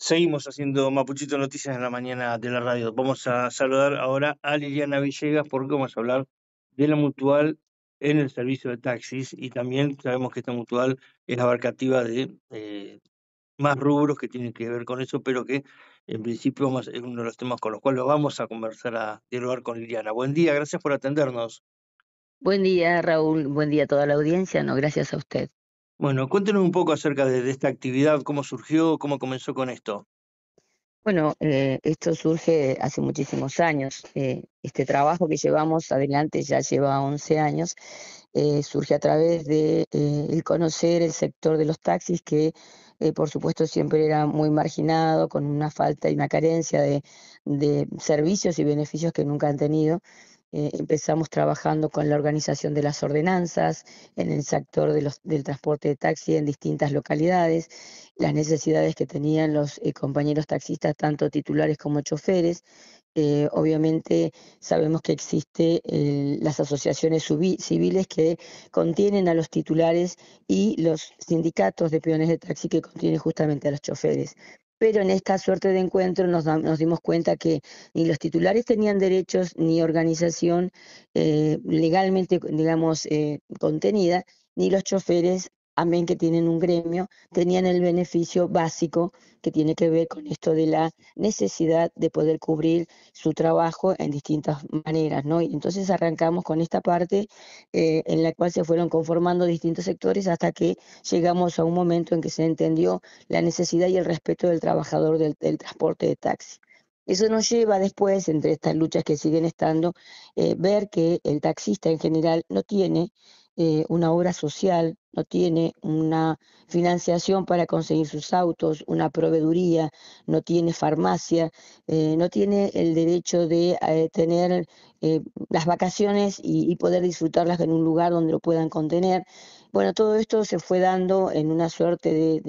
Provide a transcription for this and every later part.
Seguimos haciendo Mapuchito Noticias en la mañana de la radio. Vamos a saludar ahora a Liliana Villegas porque vamos a hablar de la mutual en el servicio de taxis y también sabemos que esta mutual es abarcativa de eh, más rubros que tienen que ver con eso, pero que en principio es uno de los temas con los cuales vamos a conversar, a dialogar con Liliana. Buen día, gracias por atendernos. Buen día, Raúl. Buen día a toda la audiencia. No, gracias a usted. Bueno, cuéntenos un poco acerca de, esta actividad, cómo surgió, cómo comenzó con esto. Bueno, eh, esto surge hace muchísimos años. Eh, este trabajo que llevamos adelante ya lleva 11 años. Eh, surge a través de conocer el sector de los taxis que, por supuesto, siempre era muy marginado, con una falta y una carencia de servicios y beneficios que nunca han tenido. Eh, empezamos trabajando con la organización de las ordenanzas, en el sector del transporte de taxi en distintas localidades, las necesidades que tenían los eh, compañeros taxistas, tanto titulares como choferes. Eh, obviamente sabemos que existen las asociaciones civiles que contienen a los titulares y los sindicatos de peones de taxi que contienen justamente a los choferes pero en esta suerte de encuentro nos, dimos cuenta que ni los titulares tenían derechos ni organización eh, legalmente, digamos, eh, contenida, ni los choferes amén que tienen un gremio, tenían el beneficio básico que tiene que ver con esto de la necesidad de poder cubrir su trabajo en distintas maneras, ¿no? Y entonces arrancamos con esta parte eh, en la cual se fueron conformando distintos sectores hasta que llegamos a un momento en que se entendió la necesidad y el respeto del trabajador del, transporte de taxi. Eso nos lleva después, entre estas luchas que siguen estando, eh, ver que el taxista en general no tiene eh, una obra social, no tiene una financiación para conseguir sus autos, una proveeduría, no tiene farmacia, eh, no tiene el derecho de eh, tener las vacaciones y, poder disfrutarlas en un lugar donde lo puedan contener. Bueno, todo esto se fue dando en una suerte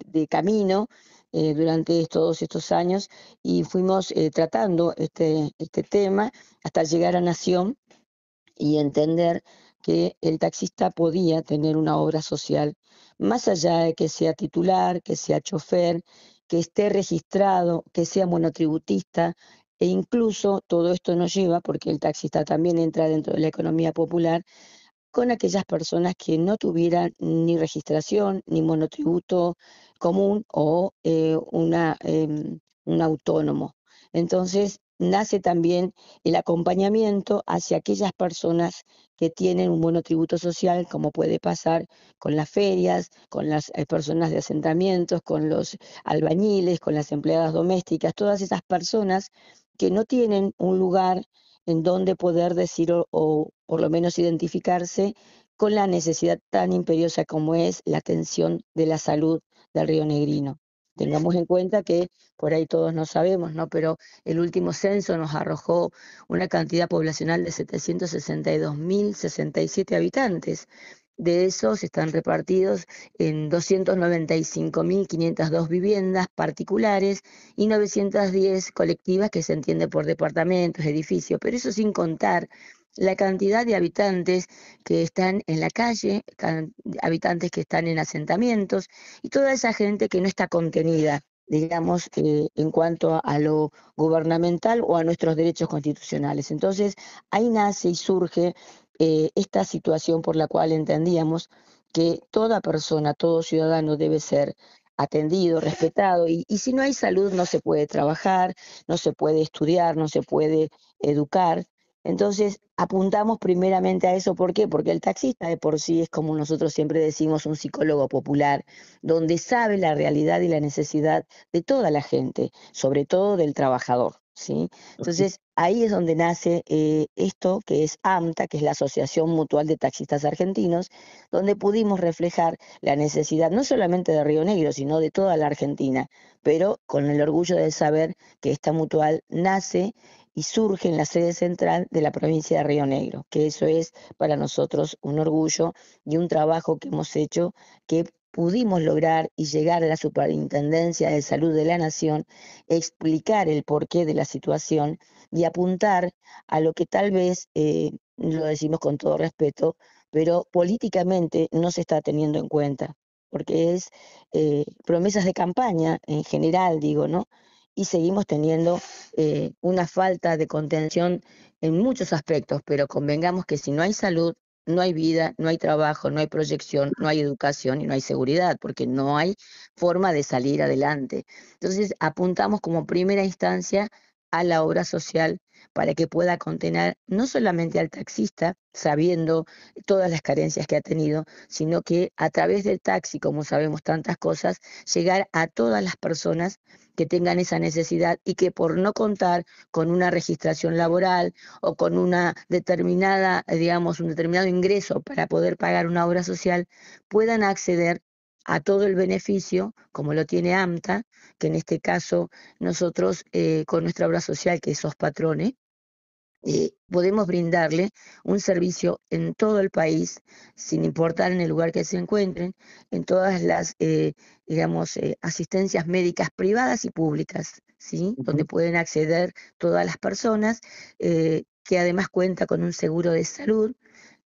de, camino durante todos estos años y fuimos tratando este, este tema hasta llegar a Nación y entender que el taxista podía tener una obra social, más allá de que sea titular, que sea chofer, que esté registrado, que sea monotributista, e incluso todo esto nos lleva, porque el taxista también entra dentro de la economía popular, con aquellas personas que no tuvieran ni registración, ni monotributo común o eh, una, em, un autónomo. Entonces, nace también el acompañamiento hacia aquellas personas que tienen un buen tributo social, como puede pasar con las ferias, con las eh, personas de asentamientos, con los albañiles, con las empleadas domésticas, todas esas personas que no tienen un lugar en donde poder decir o, o por lo menos identificarse con la necesidad tan imperiosa como es la atención de la salud del río Negrino. Tengamos en cuenta que por ahí todos no sabemos, ¿no? Pero el último censo nos arrojó una cantidad poblacional de 762.067 habitantes. De esos están repartidos en 295.502 viviendas particulares y 910 colectivas que se entiende por departamentos, edificios, pero eso sin contar la cantidad de habitantes que están en la calle, habitantes que están en asentamientos y toda esa gente que no está contenida, digamos, eh, en cuanto a lo gubernamental o a nuestros derechos constitucionales. Entonces, ahí nace y surge eh, esta situación por la cual entendíamos que toda persona, todo ciudadano debe ser atendido, respetado, y si no hay salud no se puede trabajar, no se puede estudiar, no se puede educar, entonces apuntamos primeramente a eso, ¿por qué? Porque el taxista de por sí es como nosotros siempre decimos un psicólogo popular, donde sabe la realidad y la necesidad de toda la gente, sobre todo del trabajador. ¿sí? Entonces ahí es donde nace eh, esto que es AMTA, que es la Asociación Mutual de Taxistas Argentinos, donde pudimos reflejar la necesidad no solamente de Río Negro, sino de toda la Argentina, pero con el orgullo de saber que esta mutual nace y surge en la sede central de la provincia de Río Negro, que eso es para nosotros un orgullo y un trabajo que hemos hecho que pudimos lograr y llegar a la Superintendencia de Salud de la Nación, explicar el porqué de la situación y apuntar a lo que tal vez, eh, lo decimos con todo respeto, pero políticamente no se está teniendo en cuenta, porque es eh, promesas de campaña en general, digo, ¿no? y seguimos teniendo eh, una falta de contención en muchos aspectos, pero convengamos que si no hay salud, no hay vida, no hay trabajo, no hay proyección, no hay educación y no hay seguridad, porque no hay forma de salir adelante. Entonces apuntamos como primera instancia a la obra social para que pueda contener no solamente al taxista, sabiendo todas las carencias que ha tenido, sino que a través del taxi, como sabemos tantas cosas, llegar a todas las personas que tengan esa necesidad y que por no contar con una registración laboral o con una determinada, digamos, un determinado ingreso para poder pagar una obra social, puedan acceder a todo el beneficio, como lo tiene AMTA, que en este caso nosotros eh, con nuestra obra social, que es Patrones, eh, podemos brindarle un servicio en todo el país, sin importar en el lugar que se encuentren, en todas las, eh, digamos, eh, asistencias médicas privadas y públicas, ¿sí? Donde pueden acceder todas las personas, que además cuenta con un seguro de salud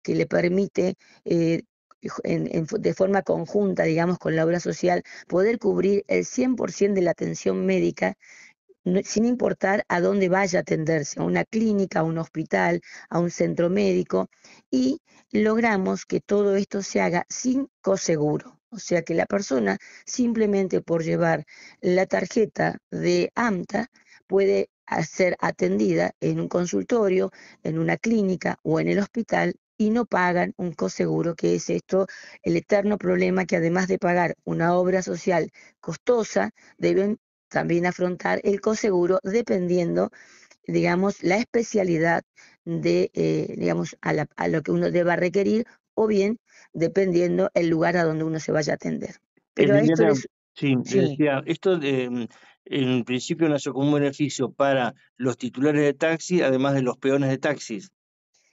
que le permite... de forma conjunta, digamos, con la obra social, poder cubrir el 100% de la atención médica sin importar a dónde vaya a atenderse, a una clínica, a un hospital, a un centro médico, y logramos que todo esto se haga sin coseguro. O sea que la persona, simplemente por llevar la tarjeta de AMTA, puede ser atendida en un consultorio, en una clínica o en el hospital y no pagan un coseguro, que es esto el eterno problema que además de pagar una obra social costosa, deben también afrontar el coseguro dependiendo, digamos, la especialidad de, eh, digamos, a, lo que uno deba requerir o bien dependiendo el lugar a donde uno se vaya a atender. Pero esto Sí, Decía, esto em, en principio nació como un beneficio para los titulares de taxi, además de los peones de taxis.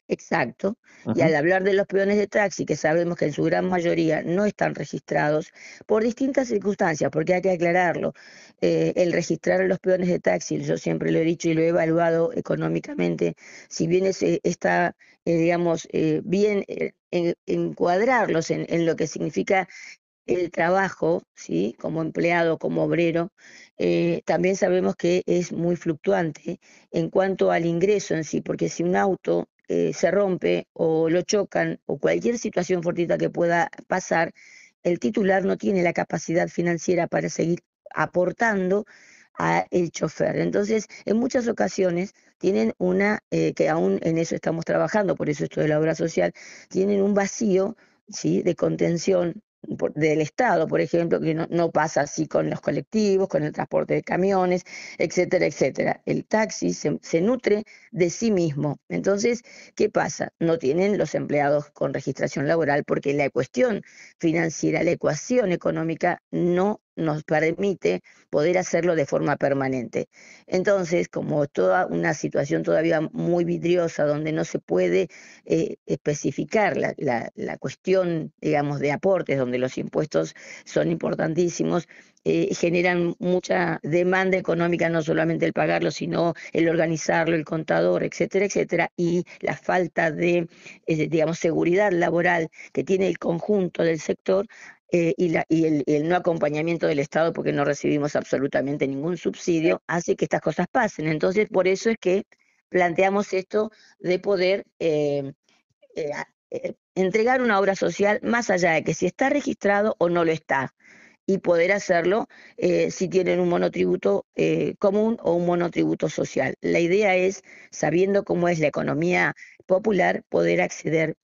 Exacto. Y al hablar de los peones de taxi, que sabemos que en su gran mayoría no están registrados, por distintas circunstancias, porque hay que aclararlo, eh, el registrar a los peones de taxi, yo siempre lo he dicho y lo he evaluado económicamente, si bien eh, está, eh, digamos, bien encuadrarlos en, lo que significa el trabajo, ¿sí? como empleado, como obrero, también sabemos que es muy fluctuante en cuanto al ingreso en sí, porque si un auto eh, se rompe o lo chocan o cualquier situación fortita que pueda pasar, el titular no tiene la capacidad financiera para seguir aportando a el chofer. Entonces, en muchas ocasiones tienen una, eh, que aún en eso estamos trabajando, por eso esto de la obra social, tienen un vacío ¿sí? de contención del Estado, por ejemplo, que no, pasa así con los colectivos, con el transporte de camiones, etcétera, etcétera. El taxi se, se, nutre de sí mismo. Entonces, ¿qué pasa? No tienen los empleados con registración laboral porque la cuestión financiera, la ecuación económica no nos permite poder hacerlo de forma permanente. Entonces, como toda una situación todavía muy vidriosa, donde no se puede eh, especificar la, cuestión, digamos, de aportes, donde los impuestos son importantísimos, eh, generan mucha demanda económica, no solamente el pagarlo, sino el organizarlo, el contador, etcétera, etcétera, y la falta de, eh, digamos, seguridad laboral que tiene el conjunto del sector eh, y, el, no acompañamiento del Estado porque no recibimos absolutamente ningún subsidio, hace que estas cosas pasen. Entonces, por eso es que planteamos esto de poder eh, eh, entregar una obra social más allá de que si está registrado o no lo está y poder hacerlo si tienen un monotributo común o un monotributo social. La idea es, sabiendo cómo es la economía popular, poder acceder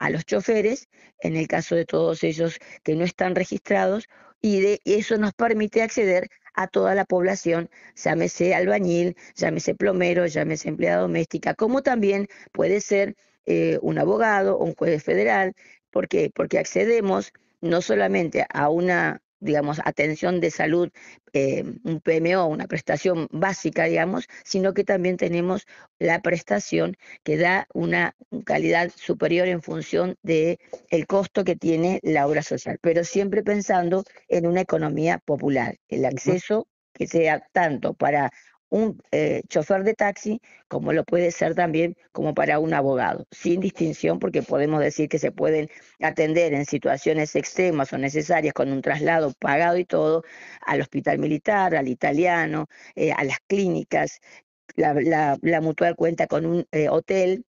a los choferes, en el caso de todos ellos que no están registrados, y de eso nos permite acceder a toda la población, llámese albañil, llámese plomero, llámese empleada doméstica, como también puede ser eh, un abogado o un juez federal. ¿Por Porque accedemos no solamente a una digamos, atención de salud, eh, un PMO, una prestación básica, digamos, sino que también tenemos la prestación que da una calidad superior en función del el costo que tiene la obra social, pero siempre pensando en una economía popular, el acceso que sea tanto para un eh, chofer de taxi como lo puede ser también como para un abogado, sin distinción porque podemos decir que se pueden atender en situaciones extremas o necesarias con un traslado pagado y todo al hospital militar, al italiano, eh, a las clínicas. La, la, mutual cuenta con un eh, hotel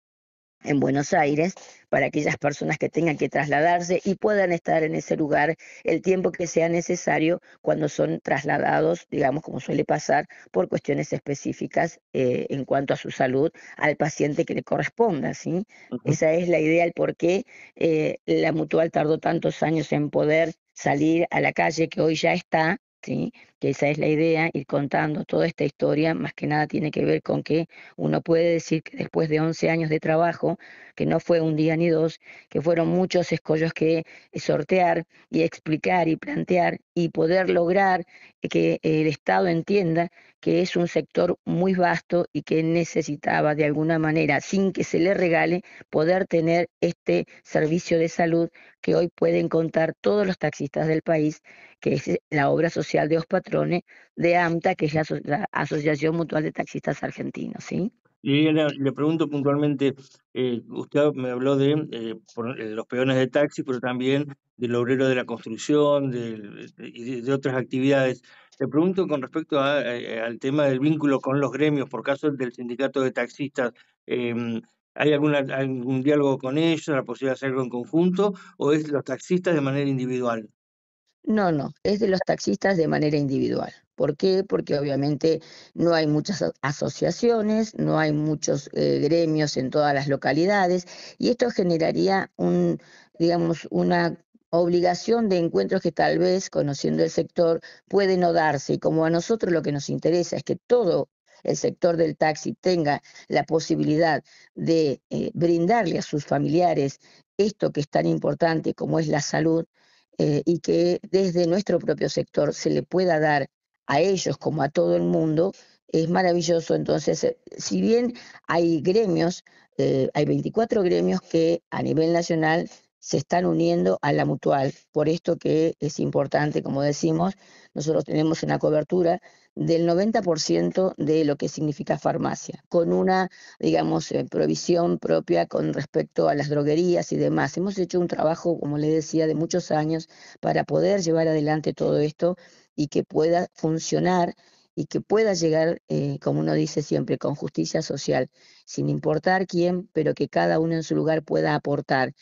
en Buenos Aires para aquellas personas que tengan que trasladarse y puedan estar en ese lugar el tiempo que sea necesario cuando son trasladados, digamos, como suele pasar, por cuestiones específicas eh, en cuanto a su salud al paciente que le corresponda. ¿sí? Esa es la idea, el por qué eh, la mutual tardó tantos años en poder salir a la calle que hoy ya está, ¿sí? que esa es la idea, ir contando toda esta historia, más que nada tiene que ver con que uno puede decir que después de 11 años de trabajo, que no fue un día ni dos, que fueron muchos escollos que eh, sortear y explicar y plantear y poder lograr que el Estado entienda que es un sector muy vasto y que necesitaba de alguna manera, sin que se le regale, poder tener este servicio de salud que hoy pueden contar todos los taxistas del país, que es la obra social de hospital de AMTA, que es la, Asociación Mutual de Taxistas Argentinos, ¿sí? Y le, pregunto puntualmente, eh, usted me habló eh, de, los peones de taxi, pero también del obrero de la construcción este, y de, otras actividades. Le pregunto con respecto eh, eh, al tema del vínculo con los gremios, por caso del sindicato de taxistas, em, ¿hay alguna, algún diálogo con ellos, la posibilidad de hacerlo en conjunto, o es los taxistas de manera individual? No, no, es de los taxistas de manera individual. ¿Por qué? Porque obviamente no hay muchas asociaciones, no hay muchos eh, gremios en todas las localidades y esto generaría un, digamos, una obligación de encuentros que tal vez, conociendo el sector, puede no darse. Y como a nosotros lo que nos interesa es que todo el sector del taxi tenga la posibilidad de eh, brindarle a sus familiares esto que es tan importante como es la salud, eh, y que desde nuestro propio sector se le pueda dar a ellos como a todo el mundo, es maravilloso. Entonces, eh, si bien hay gremios, eh, hay 24 gremios que a nivel nacional se están uniendo a la mutual. Por esto que es importante, como decimos, nosotros tenemos una cobertura del 90% de lo que significa farmacia, con una, digamos, eh, provisión propia con respecto a las droguerías y demás. Hemos hecho un trabajo, como les decía, de muchos años para poder llevar adelante todo esto y que pueda funcionar y que pueda llegar, eh, como uno dice siempre, con justicia social, sin importar quién, pero que cada uno en su lugar pueda aportar.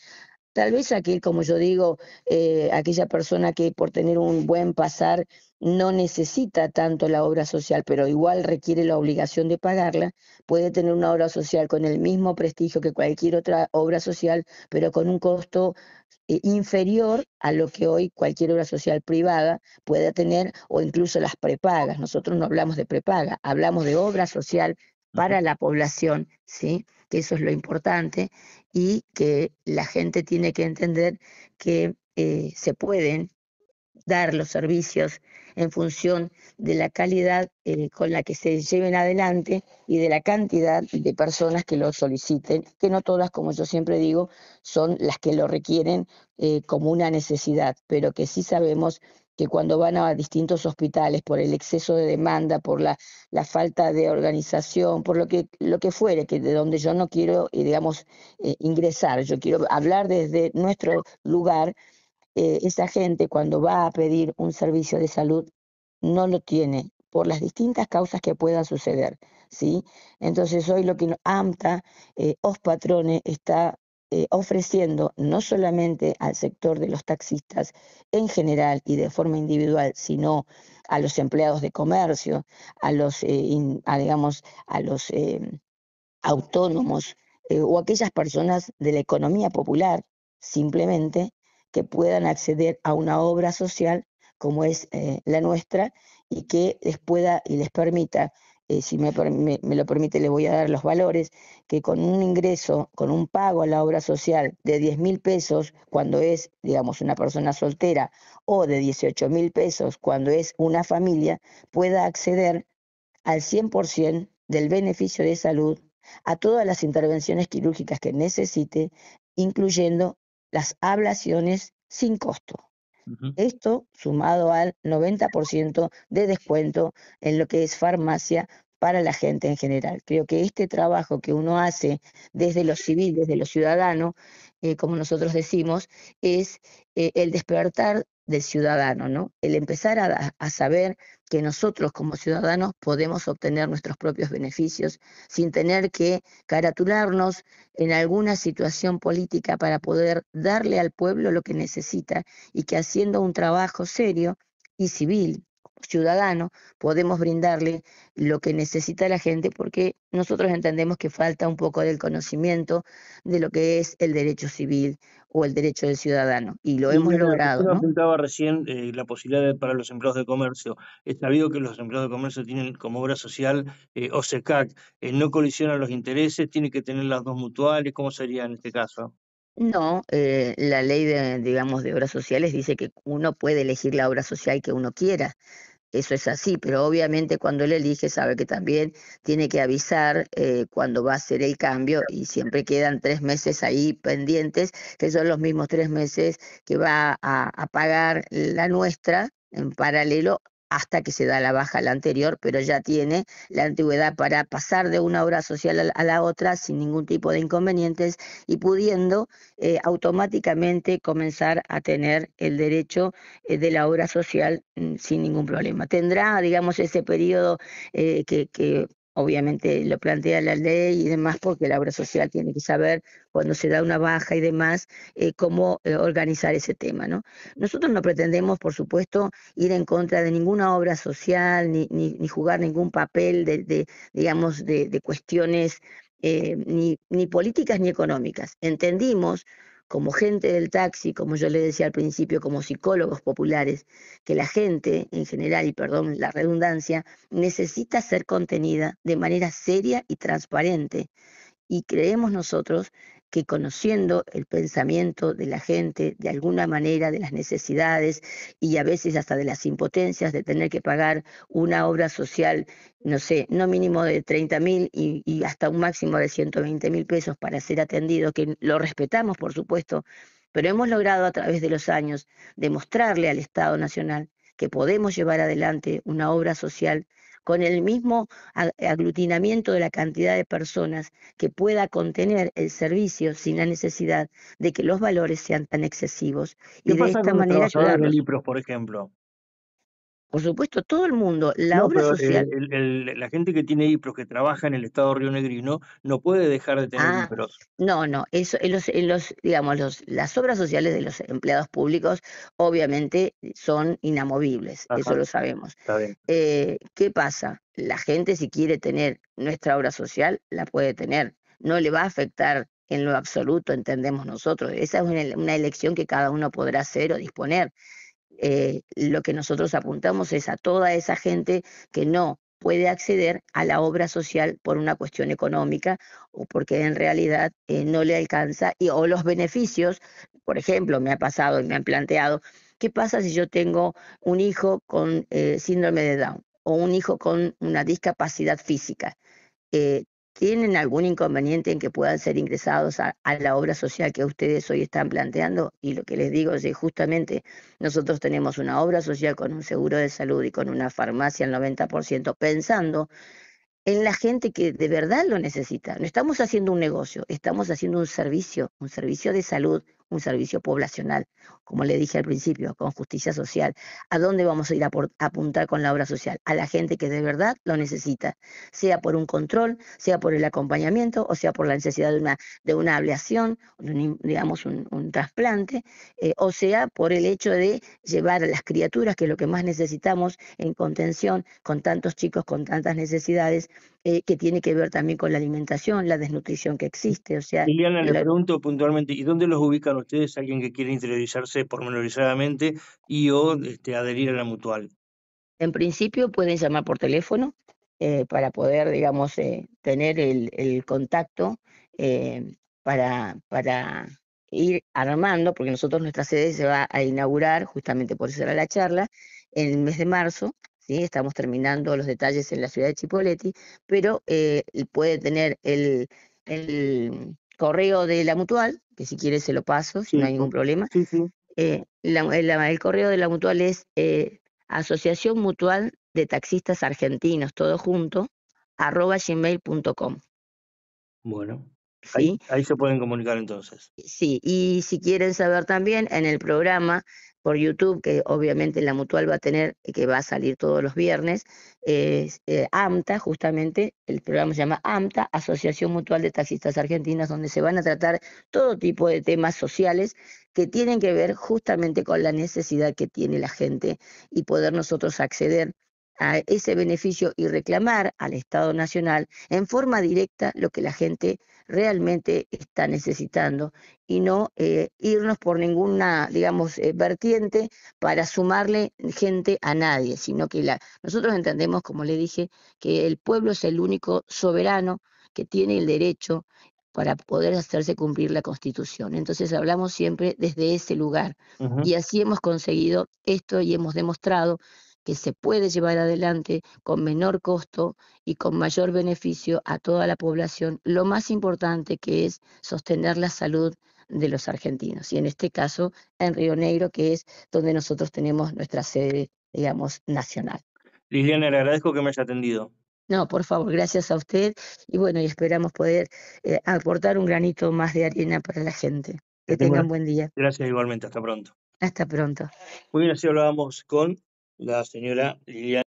Tal vez aquel, como yo digo, eh, aquella persona que por tener un buen pasar no necesita tanto la obra social, pero igual requiere la obligación de pagarla, puede tener una obra social con el mismo prestigio que cualquier otra obra social, pero con un costo eh, inferior a lo que hoy cualquier obra social privada pueda tener o incluso las prepagas. Nosotros no hablamos de prepaga, hablamos de obra social para la población, ¿sí? que eso es lo importante, y que la gente tiene que entender que eh, se pueden dar los servicios en función de la calidad eh, con la que se lleven adelante y de la cantidad de personas que lo soliciten, que no todas, como yo siempre digo, son las que lo requieren eh, como una necesidad, pero que sí sabemos que cuando van a distintos hospitales por el exceso de demanda, por la, falta de organización, por lo que, lo que fuere, que de donde yo no quiero, eh, digamos, eh, ingresar, yo quiero hablar desde nuestro lugar, eh, esa gente cuando va a pedir un servicio de salud no lo tiene por las distintas causas que puedan suceder. ¿sí? Entonces hoy lo que AMTA, eh, Patrones, está eh, ofreciendo no solamente al sector de los taxistas en general y de forma individual, sino a los empleados de comercio, a los, eh, digamos, a los em, autónomos eh, o aquellas personas de la economía popular, simplemente, que puedan acceder a una obra social como es la nuestra y que les pueda y les permita eh, si me, me, lo permite, le voy a dar los valores, que con un ingreso, con un pago a la obra social de 10 mil pesos cuando es, digamos, una persona soltera o de 18 mil pesos cuando es una familia, pueda acceder al 100% del beneficio de salud a todas las intervenciones quirúrgicas que necesite, incluyendo las ablaciones sin costo. Esto sumado al 90% de descuento en lo que es farmacia para la gente en general. Creo que este trabajo que uno hace desde lo civil, desde lo ciudadano, eh, como nosotros decimos, es eh, el despertar del ciudadano, ¿no? El empezar a, a, saber que nosotros como ciudadanos podemos obtener nuestros propios beneficios sin tener que caratularnos en alguna situación política para poder darle al pueblo lo que necesita y que haciendo un trabajo serio y civil ciudadano podemos brindarle lo que necesita la gente porque nosotros entendemos que falta un poco del conocimiento de lo que es el derecho civil o el derecho del ciudadano y lo hemos logrado. Yo comentaba recién eh, la posibilidad para los empleados de comercio. Está sabido que los empleados de comercio tienen como obra social eh, OSECAC, eh, no colisionan los intereses, tiene que tener las dos mutuales, ¿cómo sería en este caso? No, eh, la ley de, digamos, de obras sociales dice que uno puede elegir la obra social que uno quiera. Eso es así, pero obviamente cuando él elige sabe que también tiene que avisar eh, cuando va a hacer el cambio y siempre quedan tres meses ahí pendientes, que son los mismos tres meses que va a, a pagar la nuestra en paralelo hasta que se da la baja la anterior, pero ya tiene la antigüedad para pasar de una obra social a la otra sin ningún tipo de inconvenientes y pudiendo eh, automáticamente comenzar a tener el derecho eh, de la obra social mm, sin ningún problema. Tendrá, digamos, ese periodo eh, que, que obviamente lo plantea la ley y demás, porque la obra social tiene que saber cuando se da una baja y demás, eh, cómo eh, organizar ese tema. ¿no? Nosotros no pretendemos, por supuesto, ir en contra de ninguna obra social, ni, ni, jugar ningún papel de, de digamos, de, cuestiones eh, ni, ni políticas ni económicas. Entendimos como gente del taxi, como yo le decía al principio, como psicólogos populares, que la gente en general, y perdón la redundancia, necesita ser contenida de manera seria y transparente. Y creemos nosotros que conociendo el pensamiento de la gente, de alguna manera, de las necesidades y a veces hasta de las impotencias de tener que pagar una obra social, no sé, no mínimo de 30 mil y, hasta un máximo de 120 mil pesos para ser atendido, que lo respetamos, por supuesto, pero hemos logrado a través de los años demostrarle al Estado Nacional que podemos llevar adelante una obra social con el mismo aglutinamiento de la cantidad de personas que pueda contener el servicio sin la necesidad de que los valores sean tan excesivos. y de esta manera los de por ejemplo? Por supuesto, todo el mundo, la obra eh, social. la gente que tiene IPRO, que trabaja en el Estado Río Negro, no puede dejar de tener ah, IPRO. No, no, eso, en eh, los, eh, los, digamos, los, las obras sociales de los empleados públicos obviamente son inamovibles, eso lo sabemos. Eh, ¿Qué pasa? La gente si quiere tener nuestra obra social, la puede tener. No le va a afectar en lo absoluto, entendemos nosotros. Esa es una elección que cada uno podrá hacer o disponer. Eh, lo que nosotros apuntamos es a toda esa gente que no puede acceder a la obra social por una cuestión económica o porque en realidad eh, no le alcanza y, o los beneficios, por ejemplo, me ha pasado y me han planteado, ¿qué pasa si yo tengo un hijo con eh, síndrome de Down o un hijo con una discapacidad física? ¿Tienen algún inconveniente en que puedan ser ingresados a, la obra social que ustedes hoy están planteando? Y lo que les digo es que justamente nosotros tenemos una obra social con un seguro de salud y con una farmacia al 90% pensando en la gente que de verdad lo necesita. No estamos haciendo un negocio, estamos haciendo un servicio, un servicio de salud un servicio poblacional, como le dije al principio, con justicia social. ¿A dónde vamos a ir a, apuntar con la obra social? A la gente que de verdad lo necesita, sea por un control, sea por el acompañamiento o sea por la necesidad de una, de una ablación, digamos un, trasplante, eh, o sea por el hecho de llevar a las criaturas, que es lo que más necesitamos en contención, con tantos chicos, con tantas necesidades, eh, que tiene que ver también con la alimentación, la desnutrición que existe. O sea, Liliana, le pregunto puntualmente, ¿y dónde los ubican ustedes alguien que quiere interiorizarse pormenorizadamente y o este, adherir a la mutual? En principio pueden llamar por teléfono eh, para poder, digamos, eh, tener el, contacto eh, para, para ir armando, porque nosotros nuestra sede se va a inaugurar, justamente por eso era la charla, en el mes de marzo, ¿Sí? estamos terminando los detalles en la ciudad de Chipoleti, pero puede tener el, correo de la mutual, que si quieres se lo paso, si no hay ningún problema. Eh, eh, el correo de la mutual es eh, Asociación Mutual de Taxistas Argentinos, todo junto, arroba gmail.com. Bueno, ahí, ahí se pueden comunicar entonces. Sí, y si quieren saber también, en el programa por YouTube, que obviamente la Mutual va a tener, que va a salir todos los viernes, eh, AMTA, justamente, el programa se llama AMTA, Asociación Mutual de Taxistas Argentinas, donde se van a tratar todo tipo de temas sociales que tienen que ver justamente con la necesidad que tiene la gente y poder nosotros acceder a ese beneficio y reclamar al Estado Nacional en forma directa lo que la gente realmente está necesitando y no eh, irnos por ninguna, digamos, eh, vertiente para sumarle gente a nadie, sino que la, nosotros entendemos, como le dije, que el pueblo es el único soberano que tiene el derecho para poder hacerse cumplir la Constitución. Entonces hablamos siempre desde ese lugar y así hemos conseguido esto y hemos demostrado que se puede llevar adelante con menor costo y con mayor beneficio a toda la población, lo más importante que es sostener la salud de los argentinos, y en este caso en Río Negro, que es donde nosotros tenemos nuestra sede, digamos, nacional. Liliana, le agradezco que me haya atendido. No, por favor, gracias a usted y bueno, y esperamos poder eh, aportar un granito más de arena para la gente. Que tengan buen día. Gracias igualmente, hasta pronto. Hasta pronto. Muy bien, así hablábamos con la señora Liliana.